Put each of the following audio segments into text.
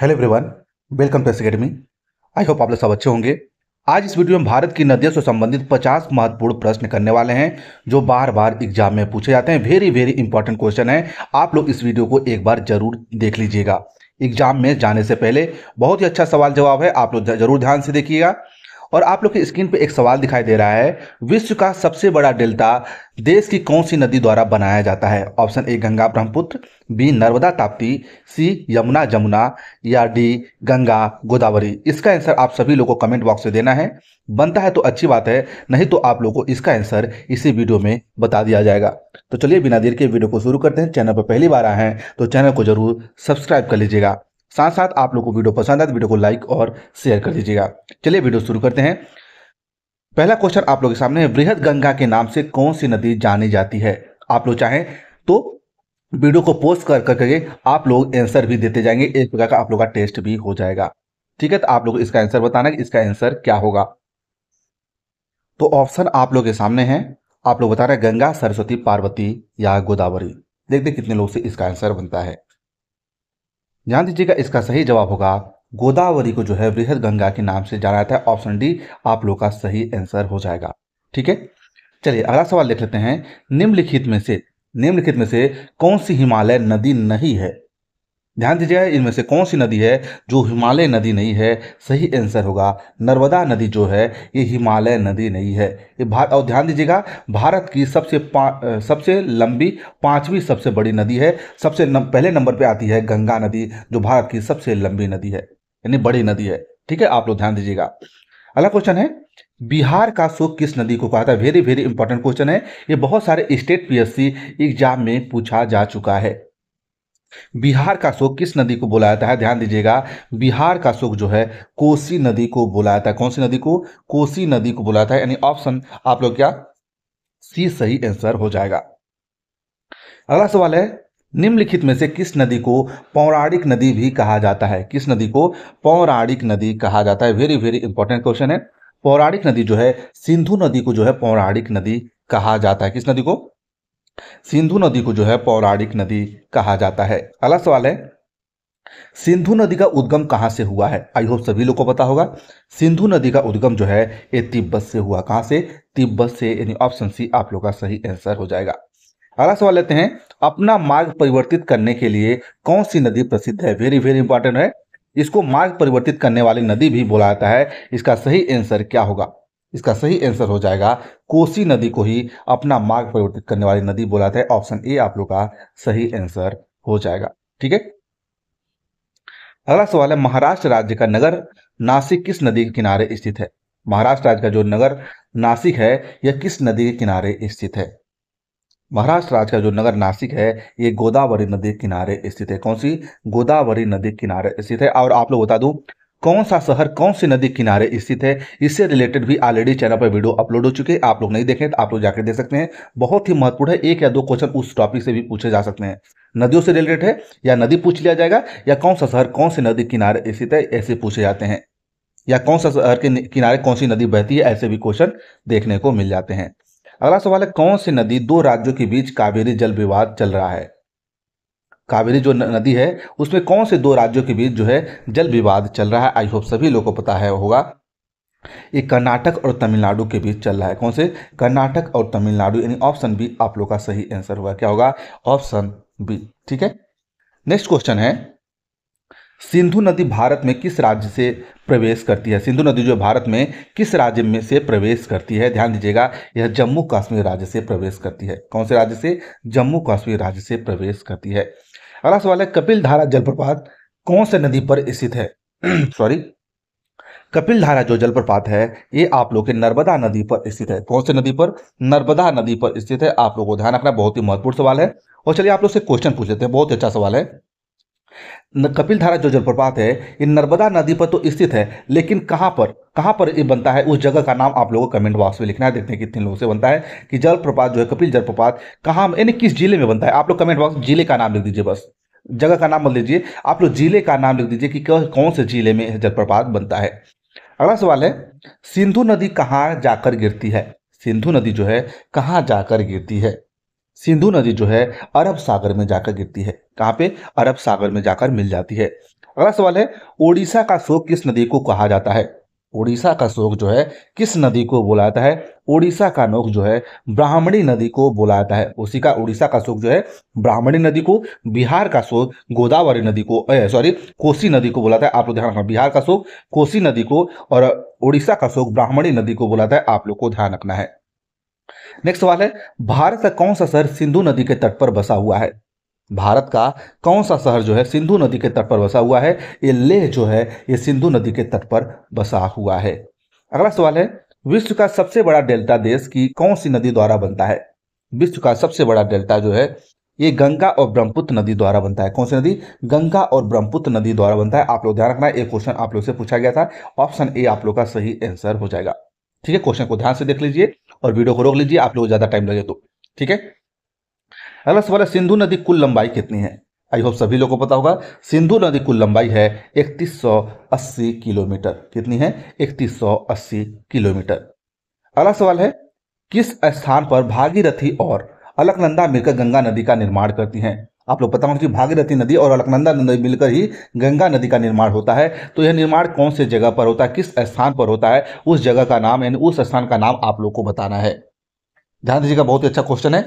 hello everyone welcome to S academy I hope आप लोग सब अच्छे होंगे आज इस वीडियो में भारत की नदियों से संबंधित 50 महत्वपूर्ण प्रश्न करने वाले हैं जो बार बार एग्जाम में पूछे जाते हैं वेरी वेरी इंपॉर्टेंट क्वेश्चन है आप लोग इस वीडियो को एक बार जरूर देख लीजिएगा एग्जाम में जाने से पहले बहुत ही अच्छा सवाल जवाब है आप लोग जरूर ध्यान से देखिएगा और आप लोग की स्क्रीन पे एक सवाल दिखाई दे रहा है विश्व का सबसे बड़ा डेल्टा देश की कौन सी नदी द्वारा बनाया जाता है option A Ganga Brahmaputra B Narmada Tapti C Yamuna Jamuna या डी गंगा गोदावरी इसका आंसर आप सभी लोगों को कमेंट बॉक्स में देना है बनता है तो अच्छी बात है नहीं तो आप लोगों को इसका आंसर इसी वीडियो में बता दिया जाएगा तो चलिए बिना देर के वीडियो को शुरू करते हैं चैनल पर पहली बार आए हैं तो चैनल को जरूर सब्सक्राइब कर लीजिएगा साथ साथ आप लोगों को वीडियो पसंद आए तो वीडियो को लाइक और शेयर कर दीजिएगा चलिए वीडियो शुरू करते हैं पहला क्वेश्चन आप लोगों के सामने है गंगा के नाम से कौन सी नदी जानी जाती है आप लोग चाहें तो वीडियो को पोस्ट कर करके आप लोग आंसर भी देते जाएंगे एक प्रकार का आप लोग का टेस्ट भी हो जाएगा ठीक है तो आप लोग इसका आंसर बताना कि इसका आंसर क्या होगा तो ऑप्शन आप लोग के सामने है आप लोग बता रहे हैं गंगा सरस्वती पार्वती या गोदावरी देखते कितने लोग से इसका आंसर बनता है ध्यान दीजिएगा इसका सही जवाब होगा गोदावरी को जो है वृहद गंगा के नाम से जाना जाता है ऑप्शन डी आप लोग का सही आंसर हो जाएगा ठीक है चलिए अगला सवाल देख लेते हैं निम्नलिखित में से निम्नलिखित में से कौन सी हिमालय नदी नहीं है ध्यान दीजिए इनमें से कौन सी नदी है जो हिमालय नदी नहीं है सही आंसर होगा नर्मदा नदी जो है ये हिमालय नदी नहीं है ये भारत और ध्यान दीजिएगा भारत की सबसे सबसे लंबी पांचवी सबसे बड़ी नदी है सबसे न, पहले नंबर पे आती है गंगा नदी जो भारत की सबसे लंबी नदी है यानी बड़ी नदी है ठीक है आप लोग ध्यान दीजिएगा अगला क्वेश्चन है बिहार का शोक किस नदी को कहा था वेरी वेरी इंपॉर्टेंट क्वेश्चन है ये बहुत सारे स्टेट पी एग्जाम में पूछा जा चुका है बिहार का शोक किस नदी को बोला जाता है ध्यान दीजिएगा बिहार का शोक जो है कोसी नदी को बोला जाता है कौन सी नदी को कोसी नदी को बोला जाता है यानी ऑप्शन आप लोग क्या सी सही आंसर हो जाएगा अगला सवाल है निम्नलिखित में से किस नदी को पौराणिक नदी भी कहा जाता है किस नदी को पौराणिक नदी कहा जाता है वेरी वेरी इंपॉर्टेंट क्वेश्चन है पौराणिक नदी जो है सिंधु नदी को जो है पौराणिक नदी कहा जाता है किस नदी को सिंधु नदी को जो है पौराणिक नदी कहा जाता है अगला सवाल है सिंधु नदी का उद्गम कहां से हुआ है आई होप सभी लोग को पता होगा सिंधु नदी का उद्गम जो है ये तिब्बत से हुआ कहां से तिब्बत से यानी ऑप्शन सी आप लोग का सही आंसर हो जाएगा अगला सवाल लेते हैं अपना मार्ग परिवर्तित करने के लिए कौन सी नदी प्रसिद्ध है वेरी वेरी इंपॉर्टेंट है इसको मार्ग परिवर्तित करने वाली नदी भी बोला जाता है इसका सही आंसर क्या होगा इसका सही आंसर हो जाएगा कोसी नदी को ही अपना मार्ग परिवर्तित करने वाली नदी बोला था ऑप्शन ए आप लोग का सही आंसर हो जाएगा ठीक है अगला सवाल है महाराष्ट्र राज्य का नगर नासिक किस नदी के किनारे स्थित है महाराष्ट्र राज्य का जो नगर नासिक है यह किस नदी के किनारे स्थित है महाराष्ट्र राज्य का जो नगर नासिक है ये गोदावरी नदी किनारे स्थित है कौन सी गोदावरी नदी किनारे स्थित है और आप लोग बता दूं कौन सा शहर कौन सी नदी किनारे स्थित है इससे रिलेटेड भी ऑलरेडी चैनल पर वीडियो अपलोड हो चुके हैं आप लोग नहीं देखें तो आप लोग जाकर देख सकते हैं बहुत ही महत्वपूर्ण है एक या दो क्वेश्चन उस टॉपिक से भी पूछे जा सकते हैं नदियों से रिलेटेड है या नदी पूछ लिया जाएगा या कौन सा शहर कौन सी नदी किनारे स्थित है ऐसे पूछे जाते हैं या कौन सा शहर के किनारे कौन सी नदी बहती है ऐसे भी क्वेश्चन देखने को मिल जाते हैं अगला सवाल है कौन सी नदी दो राज्यों के बीच कावेरी जल विवाद चल रहा है कावेरी जो नदी है उसमें कौन से दो राज्यों के बीच जो है जल विवाद चल रहा है आई होप सभी लोगों को पता है होगा ये कर्नाटक और तमिलनाडु के बीच चल रहा है कौन से कर्नाटक और तमिलनाडु यानी ऑप्शन बी आप लोग का सही आंसर होगा क्या होगा ऑप्शन बी ठीक है नेक्स्ट क्वेश्चन है सिंधु नदी भारत में किस राज्य से प्रवेश करती है सिंधु नदी जो भारत में किस राज्य में से प्रवेश करती है ध्यान दीजिएगा यह जम्मू कश्मीर राज्य से प्रवेश करती है कौन से राज्य से जम्मू कश्मीर राज्य से प्रवेश करती है अगला सवाल है कपिल धारा जलप्रपात कौन से नदी पर स्थित है सॉरी कपिल धारा जो जलप्रपात है ये आप लोग के नर्मदा नदी पर स्थित है कौन से नदी पर नर्मदा नदी पर स्थित है आप लोगों को ध्यान रखना बहुत ही महत्वपूर्ण सवाल है और चलिए आप लोग से क्वेश्चन पूछ लेते हैं बहुत अच्छा सवाल है कपिल धारा जो जलप्रपात है ये नर्मदा नदी पर तो स्थित है लेकिन कहाँ पर कहाँ पर ये बनता है उस जगह का नाम आप लोगों को कमेंट बॉक्स में लिखना है देखते हैं कितने लोगों से बनता है कि जलप्रपात जो है कपिल जलप्रपात कहाँ यानी किस जिले में बनता है आप लोग कमेंट बॉक्स जिले का नाम लिख दीजिए बस जगह का नाम बोल लीजिए आप लोग जिले का नाम लिख दीजिए कि कौन से जिले में जलप्रपात बनता है अगला सवाल है सिंधु नदी कहाँ जाकर गिरती है सिंधु नदी जो है कहाँ जाकर गिरती है सिंधु नदी जो है अरब सागर में जाकर गिरती है कहाँ पे अरब सागर में जाकर मिल जाती है अगला सवाल है ओडिशा का शोक किस नदी को कहा जाता है ओडिशा का शोक जो है किस नदी को बोला जाता है ओडिशा का नोक जो है ब्राह्मणी नदी को बोला जाता है उसी का उड़ीसा का शोक जो है ब्राह्मणी नदी को बिहार का शोक गोदावरी नदी को सॉरी कोसी नदी को बोला है आप लोग ध्यान रखना बिहार का शोक कोसी नदी को और उड़ीसा का शोक ब्राह्मणी नदी को बोला है आप लोग को ध्यान रखना है नेक्स्ट सवाल है भारत का कौन सा शहर सिंधु नदी के तट पर बसा हुआ है भारत का कौन सा शहर जो है सिंधु नदी के तट पर बसा हुआ है ये लेह जो है ये सिंधु नदी के तट पर बसा हुआ है अगला सवाल है विश्व का सबसे बड़ा डेल्टा देश की कौन सी नदी द्वारा बनता है विश्व का सबसे बड़ा डेल्टा जो है ये गंगा और ब्रह्मपुत्र नदी द्वारा बनता है कौन सी नदी गंगा और ब्रह्मपुत्र नदी द्वारा बनता है आप लोग ध्यान रखना है क्वेश्चन आप लोग से पूछा गया था ऑप्शन ए आप लोग का सही आंसर हो जाएगा ठीक है क्वेश्चन को ध्यान से देख लीजिए और वीडियो को रोक लीजिए आप लोग ज़्यादा टाइम लगे तो ठीक है अगला सवाल है सिंधु नदी कुल लंबाई कितनी है आई होप सभी लोगों को पता होगा सिंधु नदी कुल लंबाई है 3180 किलोमीटर कितनी है 3180 किलोमीटर अगला सवाल है किस स्थान पर भागीरथी और अलकनंदा मिलकर गंगा नदी का निर्माण करती हैं आप लोग पता होना भागीरथी नदी और अलकनंदा नदी मिलकर ही गंगा नदी का निर्माण होता है तो यह निर्माण कौन से जगह पर होता है किस स्थान पर होता है उस जगह का नाम यानी उस स्थान का नाम आप लोग को बताना है ध्यान दीजिएगा बहुत ही अच्छा क्वेश्चन है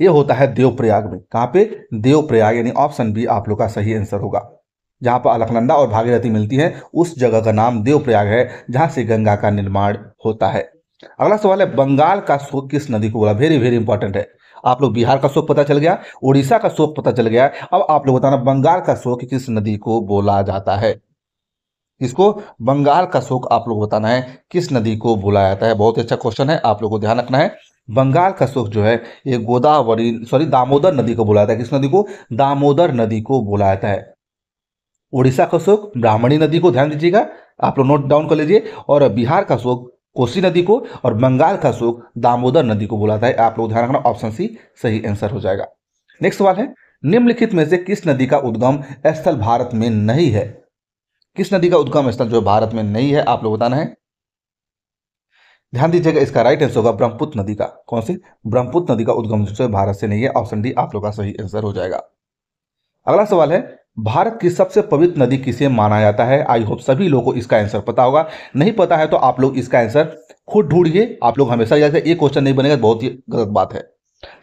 ये होता है देवप्रयाग में कहाँ पे देवप्रयाग यानी ऑप्शन बी आप लोग का सही आंसर होगा जहाँ पर अलकनंदा और भागीरथी मिलती है उस जगह का नाम देवप्रयाग है जहाँ से गंगा का निर्माण होता है अगला सवाल है बंगाल का किस नदी को बोला वेरी वेरी इंपॉर्टेंट है आप लोग बिहार का शोक पता चल गया उड़ीसा का शोक पता चल गया अब आप लोग बताना बंगाल का शोक किस नदी को बोला जाता है इसको बंगाल का शोक आप लोग बताना है किस नदी को बोला जाता है बहुत ही अच्छा क्वेश्चन है आप लोग को ध्यान रखना है बंगाल का शोक जो है ये गोदावरी सॉरी दामोदर नदी को बोला जाता है किस नदी को दामोदर नदी को बोला जाता है उड़ीसा का शोक ब्राह्मणी नदी को ध्यान दीजिएगा आप लोग नोट डाउन कर लीजिए और बिहार का शोक कोसी नदी को और बंगाल का शोक दामोदर नदी को बुलाता है आप लोग ध्यान रखना ऑप्शन सी सही आंसर हो जाएगा नेक्स्ट सवाल है निम्नलिखित में से किस नदी का उद्गम स्थल भारत में नहीं है किस नदी का उद्गम स्थल जो भारत में नहीं है आप लोग बताना है ध्यान दीजिएगा इसका राइट आंसर होगा ब्रह्मपुत्र नदी का कौन सी ब्रह्मपुत्र नदी का उद्गम भारत से नहीं है ऑप्शन डी आप लोग का सही आंसर हो जाएगा अगला सवाल है भारत की सबसे पवित्र नदी किसे माना जाता है आई होप सभी लोगों को इसका आंसर पता होगा नहीं पता है तो आप लोग इसका आंसर खुद ढूंढिए आप लोग हमेशा जैसे ये क्वेश्चन नहीं बनेगा बहुत ही गलत बात है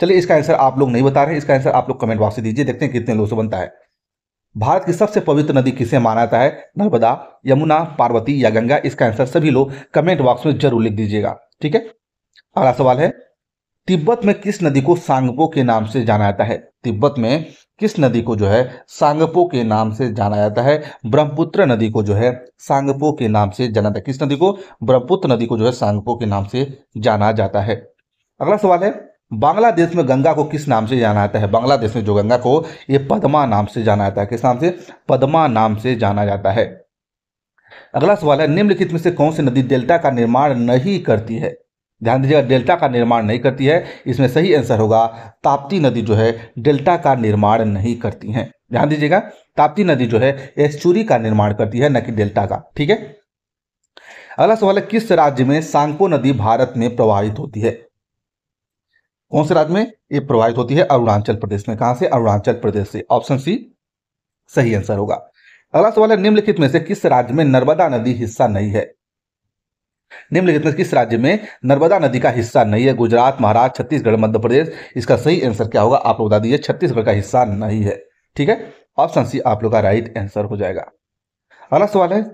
चलिए इसका आंसर आप लोग नहीं बता रहे इसका आंसर आप लोग कमेंट बॉक्स में दीजिए देखते हैं कितने लोगों से बनता है भारत की सबसे पवित्र नदी किसे माना जाता है नर्मदा यमुना पार्वती या गंगा इसका आंसर सभी लोग कमेंट बॉक्स में जरूर लिख दीजिएगा ठीक है अगला सवाल है तिब्बत में किस नदी को सांगपो के नाम से जाना जाता है तिब्बत में किस नदी को जो है सांगपो के नाम से जाना जाता है ब्रह्मपुत्र नदी को जो है सांगपो के नाम से जाना जाता है किस नदी को ब्रह्मपुत्र नदी को जो है सांगपो के नाम से जाना जाता है अगला सवाल है बांग्लादेश में गंगा को किस नाम से जाना जाता है बांग्लादेश में जो गंगा को ये पद्मा नाम से जाना जाता है किस नाम से पद्मा नाम से जाना जाता है अगला सवाल है निम्नलिखित में से कौन सी नदी डेल्टा का निर्माण नहीं करती है ध्यान दीजिएगा डेल्टा का निर्माण नहीं करती है इसमें सही आंसर होगा ताप्ती नदी जो है डेल्टा का निर्माण नहीं करती है ध्यान दीजिएगा ताप्ती नदी जो है एस्चुरी का निर्माण करती है न कि डेल्टा का ठीक है अगला सवाल है किस राज्य में सांको नदी भारत में प्रवाहित होती है कौन से राज्य में ये प्रवाहित होती है अरुणाचल प्रदेश में कहा से अरुणाचल प्रदेश से ऑप्शन सी सही आंसर होगा अगला सवाल है निम्नलिखित में से किस राज्य में नर्मदा नदी हिस्सा नहीं है निम्नलिखित में किस राज्य में नर्मदा नदी का हिस्सा नहीं है गुजरात महाराष्ट्र छत्तीसगढ़ मध्य प्रदेश इसका सही आंसर क्या होगा आप लोग बता दीजिए छत्तीसगढ़ का हिस्सा नहीं है ठीक है ऑप्शन सी आप लोग का राइट आंसर हो जाएगा अगला सवाल है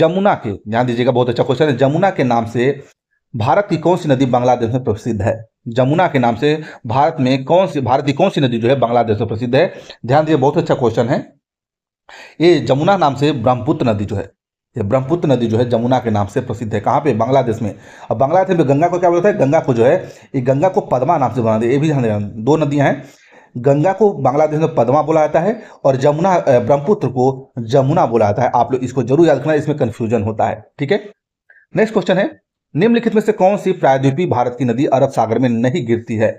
जमुना के ध्यान दीजिएगा बहुत अच्छा क्वेश्चन है जमुना के नाम से भारत की कौन सी नदी बांग्लादेश में प्रसिद्ध है जमुना के नाम से भारत में कौन सी भारत की कौन सी नदी जो है बांग्लादेश में प्रसिद्ध है ध्यान दीजिए बहुत अच्छा क्वेश्चन है ये जमुना नाम से ब्रह्मपुत्र नदी जो है ये ब्रह्मपुत्र नदी जो है जमुना के नाम से प्रसिद्ध है कहाँ पे बांग्लादेश में अब बांग्लादेश में गंगा को क्या बोलता है गंगा को जो है ये गंगा को पदमा नाम से बना दिया ये भी ध्यान देना दो नदियाँ हैं गंगा को बांग्लादेश में पदमा बोला जाता है और जमुना ब्रह्मपुत्र को जमुना बोला जाता है आप लोग इसको जरूर याद रखना इसमें कन्फ्यूजन होता है ठीक है नेक्स्ट क्वेश्चन है निम्नलिखित में से कौन सी प्रायद्वीपी भारत की नदी अरब सागर में नहीं गिरती है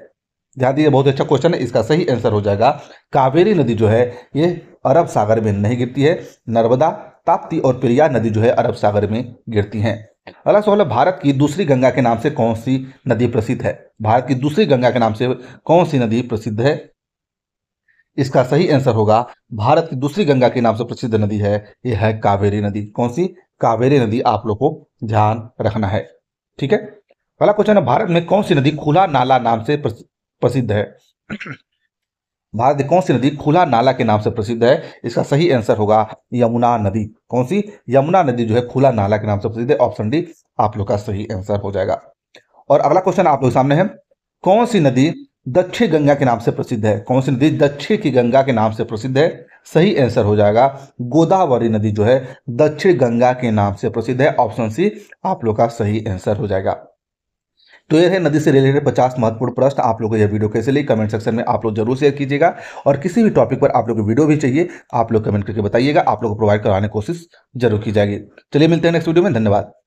ध्यान दीजिए बहुत अच्छा क्वेश्चन है इसका सही आंसर हो जाएगा कावेरी नदी जो है ये अरब सागर में नहीं गिरती है नर्मदा ताप्ती और प्रिया नदी जो है अरब सागर में गिरती हैं अगला सवाल है भारत की दूसरी गंगा के नाम से कौन सी नदी प्रसिद्ध है भारत की दूसरी गंगा के नाम से कौन सी नदी प्रसिद्ध है इसका सही आंसर होगा भारत की दूसरी गंगा के नाम से प्रसिद्ध नदी है यह है कावेरी नदी कौन सी कावेरी नदी आप लोग को ध्यान रखना है ठीक है पहला क्वेश्चन है भारत में कौन सी नदी खुला नाला नाम से प्रसिद्ध है भारत की कौन सी नदी खुला नाला के नाम से प्रसिद्ध है इसका सही आंसर होगा यमुना नदी कौन सी यमुना नदी जो है खुला नाला के नाम से प्रसिद्ध है ऑप्शन डी आप लोग का सही आंसर हो जाएगा और अगला क्वेश्चन आप लोग सामने है कौन सी नदी दक्षिण गंगा के नाम से प्रसिद्ध है कौन सी नदी दक्षिण की गंगा के नाम से प्रसिद्ध है सही आंसर हो जाएगा गोदावरी नदी जो है दक्षिण गंगा के नाम से प्रसिद्ध है ऑप्शन सी आप लोग का सही आंसर हो जाएगा तो ये है नदी से रिलेटेड पचास महत्वपूर्ण प्रश्न आप लोगों को यह वीडियो कैसे ली कमेंट सेक्शन में आप लोग जरूर शेयर कीजिएगा और किसी भी टॉपिक पर आप लोग वीडियो भी चाहिए आप लोग कमेंट करके बताइएगा आप लोग को प्रोवाइड कराने की कोशिश जरूर की जाएगी चलिए मिलते हैं नेक्स्ट वीडियो में धन्यवाद